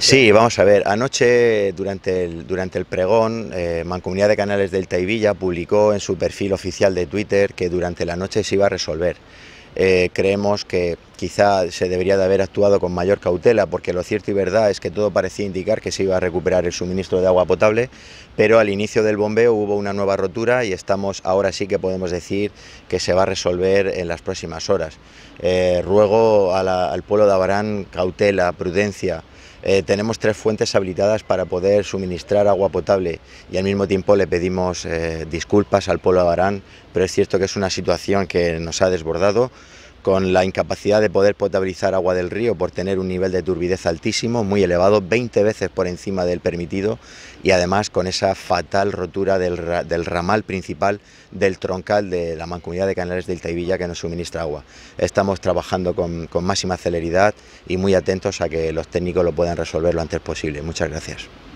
Sí, vamos a ver. Anoche, durante el, durante el pregón, eh, Mancomunidad de Canales del Taivilla publicó en su perfil oficial de Twitter que durante la noche se iba a resolver. Eh, creemos que quizá se debería de haber actuado con mayor cautela, porque lo cierto y verdad es que todo parecía indicar que se iba a recuperar el suministro de agua potable, pero al inicio del bombeo hubo una nueva rotura y estamos, ahora sí que podemos decir que se va a resolver en las próximas horas. Eh, ruego al pueblo de Abarán cautela, prudencia, eh, tenemos tres fuentes habilitadas para poder suministrar agua potable y al mismo tiempo le pedimos eh, disculpas al pueblo de Barán, pero es cierto que es una situación que nos ha desbordado con la incapacidad de poder potabilizar agua del río por tener un nivel de turbidez altísimo, muy elevado, 20 veces por encima del permitido y además con esa fatal rotura del, ramal principal del troncal de la mancomunidad de Canales del Taivilla que nos suministra agua. Estamos trabajando con máxima celeridad y muy atentos a que los técnicos lo puedan resolver lo antes posible. Muchas gracias.